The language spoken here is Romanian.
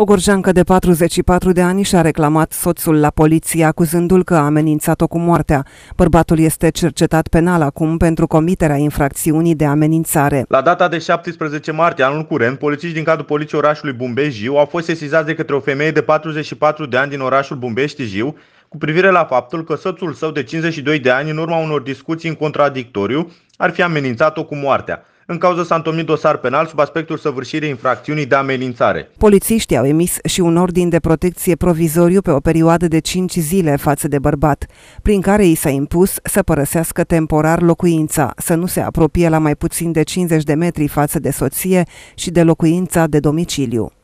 O gorjancă de 44 de ani și-a reclamat soțul la poliție acuzându-l că a amenințat-o cu moartea. Bărbatul este cercetat penal acum pentru comiterea infracțiunii de amenințare. La data de 17 martie anul curent, polițiști din cadrul poliției orașului Bumbejiu au fost sesizați de către o femeie de 44 de ani din orașul Bumbești Jiu, cu privire la faptul că soțul său de 52 de ani, în urma unor discuții în contradictoriu, ar fi amenințat-o cu moartea. În cauză s-a întocmit dosar penal sub aspectul săvârșirii infracțiunii de amenințare. Polițiștii au emis și un ordin de protecție provizoriu pe o perioadă de 5 zile față de bărbat, prin care i s-a impus să părăsească temporar locuința, să nu se apropie la mai puțin de 50 de metri față de soție și de locuința de domiciliu.